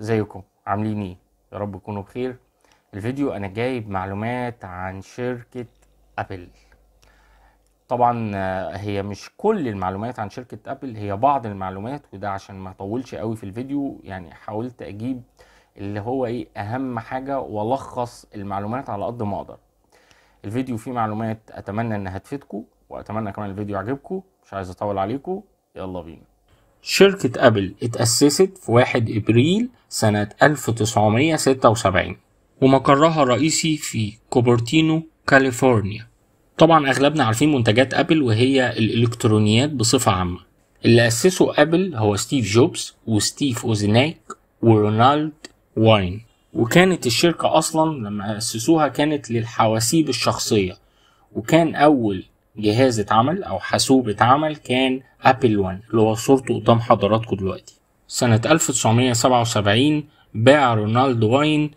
ازيكم عاملين ايه يا رب تكونوا بخير الفيديو انا جايب معلومات عن شركة ابل طبعا آه، هي مش كل المعلومات عن شركة ابل هي بعض المعلومات وده عشان ما اطولش قوي في الفيديو يعني حاولت اجيب اللي هو ايه اهم حاجة والخص المعلومات على قد ما اقدر الفيديو فيه معلومات اتمنى انها تفيدكم واتمنى كمان الفيديو يعجبكم مش عايز اطول عليكم يلا بينا شركة أبل اتأسست في 1 إبريل سنة 1976 ومقرها الرئيسي في كوبرتينو كاليفورنيا طبعا أغلبنا عارفين منتجات أبل وهي الإلكترونيات بصفة عامة اللي أسسوا أبل هو ستيف جوبز وستيف أوزناك ورونالد واين وكانت الشركة أصلا لما أسسوها كانت للحواسيب الشخصية وكان أول جهاز اتعمل أو حاسوب اتعمل كان أبل 1 اللي هو صورته قدام حضراتكم دلوقتي سنة 1977 باع رونالد واين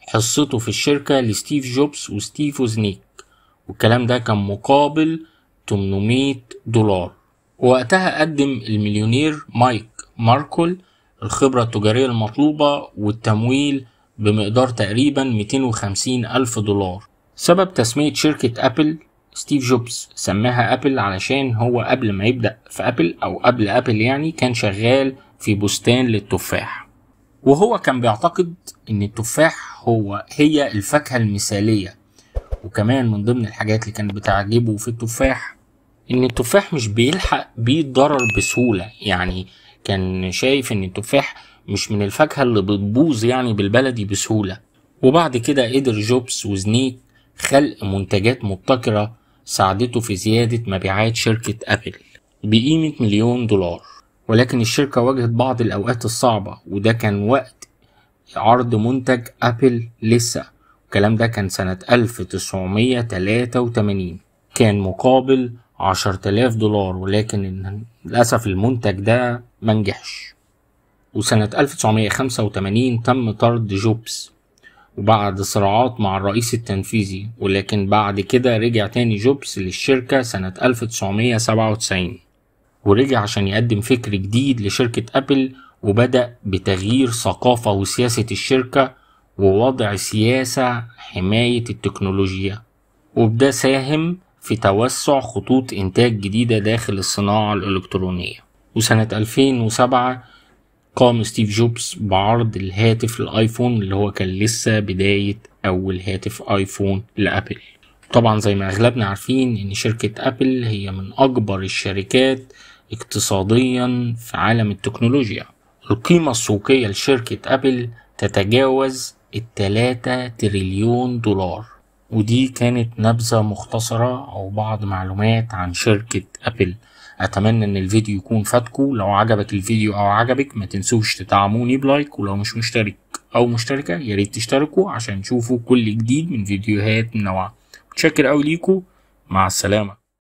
حصته في الشركة لستيف جوبز وستيف وزنيك والكلام ده كان مقابل 800 دولار وقتها قدم المليونير مايك ماركل الخبرة التجارية المطلوبة والتمويل بمقدار تقريبا 250 ألف دولار سبب تسمية شركة أبل ستيف جوبز سماها ابل علشان هو قبل ما يبدأ في ابل او قبل ابل يعني كان شغال في بستان للتفاح وهو كان بيعتقد ان التفاح هو هي الفاكهة المثالية وكمان من ضمن الحاجات اللي كانت بتعجبه في التفاح ان التفاح مش بيلحق بيه الضرر بسهولة يعني كان شايف ان التفاح مش من الفاكهة اللي بتبوظ يعني بالبلدي بسهولة وبعد كده قدر جوبس وزنيك خلق منتجات مبتكرة ساعدته في زيادة مبيعات شركة أبل بقيمة مليون دولار ولكن الشركة واجهت بعض الأوقات الصعبة وده كان وقت عرض منتج أبل لسه الكلام ده كان سنة 1983 كان مقابل 10000 دولار ولكن للأسف المنتج ده منجحش وسنة 1985 تم طرد جوبز وبعد صراعات مع الرئيس التنفيذي ولكن بعد كده رجع تاني جوبز للشركة سنة 1997 ورجع عشان يقدم فكر جديد لشركة أبل وبدأ بتغيير ثقافة وسياسة الشركة ووضع سياسة حماية التكنولوجيا وبدأ ساهم في توسع خطوط إنتاج جديدة داخل الصناعة الإلكترونية وسنة 2007 قام ستيف جوبز بعرض الهاتف الايفون اللي هو كان لسه بداية أول هاتف ايفون لأبل طبعا زي ما أغلبنا عارفين إن شركة أبل هي من أكبر الشركات اقتصاديا في عالم التكنولوجيا القيمة السوقية لشركة أبل تتجاوز التلاتة تريليون دولار ودي كانت نبذة مختصرة أو بعض معلومات عن شركة أبل اتمنى ان الفيديو يكون فاتكو لو عجبك الفيديو او عجبك ما تنسوش تدعموني بلايك ولو مش مشترك او مشتركه ياريت تشتركوا عشان تشوفوا كل جديد من فيديوهات منوعه متشكر اوي ليكو مع السلامه